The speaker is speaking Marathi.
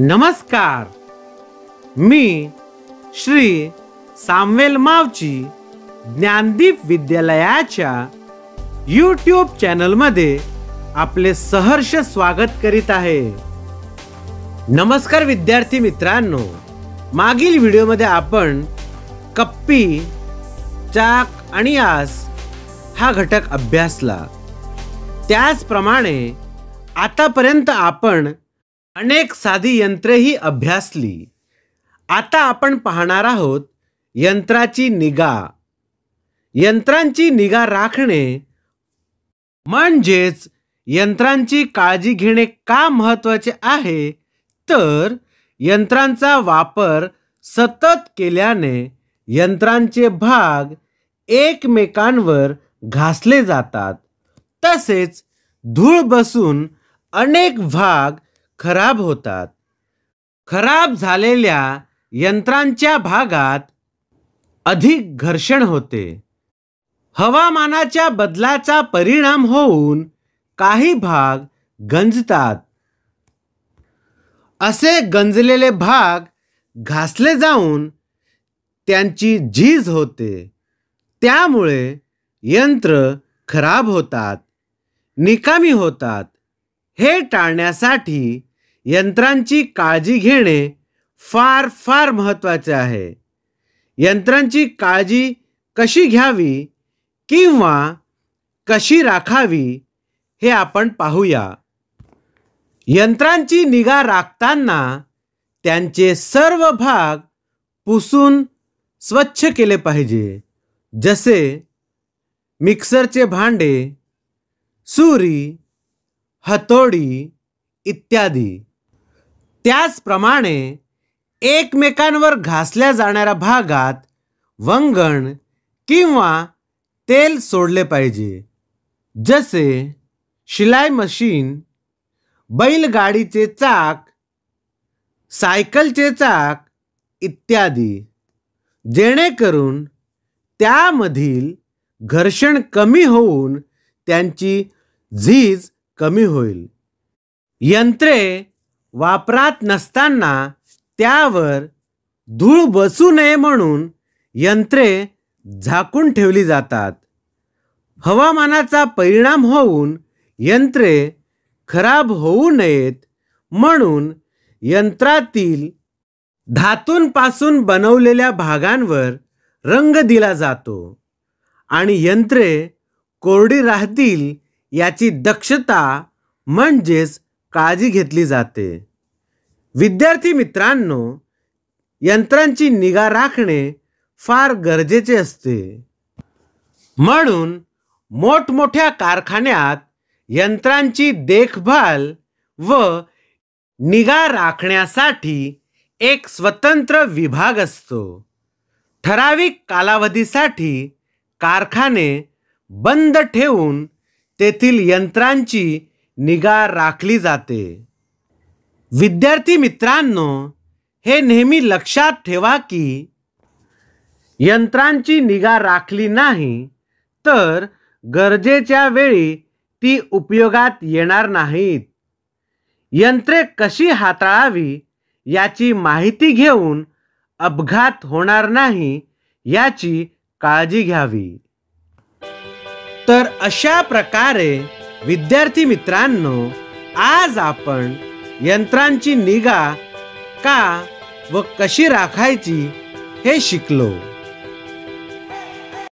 नमस्कार मी श्री सामवेल मावची ज्ञानदीप विद्यालयाच्या यूट्यूब चॅनलमध्ये आपले सहर्ष स्वागत करीत आहे नमस्कार विद्यार्थी मित्रांनो मागील व्हिडिओमध्ये आपण कप्पी चाक आणि आस हा घटक अभ्यासला त्याचप्रमाणे आतापर्यंत आपण अनेक साधी यंत्रेही अभ्यासली आता आपण पाहणार आहोत यंत्राची निगा यंत्रांची निगा राखणे म्हणजेच यंत्रांची काळजी घेणे का महत्त्वाचे आहे तर यंत्रांचा वापर सतत केल्याने यंत्रांचे भाग एकमेकांवर घासले जातात तसेच धूळ बसून अनेक भाग खराब होतात खराब झालेल्या यंत्रांच्या भागात अधिक घर्षण होते हवामानाच्या बदलाचा परिणाम होऊन काही भाग गंजतात असे गंजलेले भाग घासले जाऊन त्यांची झीज होते त्यामुळे यंत्र खराब होतात निकामी होतात हे टाळण्यासाठी यंत्रांची काळजी घेणे फार फार महत्त्वाचे आहे यंत्रांची काळजी कशी घ्यावी किंवा कशी राखावी हे आपण पाहूया यंत्रांची निगा राखताना त्यांचे सर्व भाग पुसून स्वच्छ केले पाहिजे जसे मिक्सरचे भांडे सुरी हतोडी इत्यादी त्याचप्रमाणे एकमेकांवर घासल्या जाणाऱ्या भागात वंगण किंवा तेल सोडले पाहिजे जसे शिलाई मशीन बैलगाडीचे चाक सायकलचे चाक इत्यादी जेणेकरून त्यामधील घर्षण कमी होऊन त्यांची झीज कमी होईल यंत्रे वापरात नसताना त्यावर धूळ बसू नये म्हणून यंत्रे झाकून ठेवली जातात हवामानाचा परिणाम होऊन यंत्रे खराब होऊ नयेत म्हणून यंत्रातील धातूंपासून बनवलेल्या भागांवर रंग दिला जातो आणि यंत्रे कोरडी राहतील याची दक्षता म्हणजेच काळजी घेतली जाते विद्यार्थी मित्रांनो यंत्रांची निगा राखणे फार गरजेचे असते म्हणून मोठमोठ्या कारखान्यात यंत्रांची देखभाल व निगा राखण्यासाठी एक स्वतंत्र विभाग असतो ठराविक कालावधीसाठी कारखाने बंद ठेवून तेथील यंत्रांची निगा राखली जाते विद्यार्थी मित्रांनो हे नेहमी लक्षात ठेवा की यंत्रांची निगा राखली नाही तर गरजेच्या वेळी ती उपयोगात येणार नाहीत यंत्रे कशी हाताळावी याची माहिती घेऊन अपघात होणार नाही याची काळजी घ्यावी तर अशा प्रकारे विद्यार्थी मित्रांनो आज आपण यंत्रांची निगा का व कशी राखायची हे शिकलो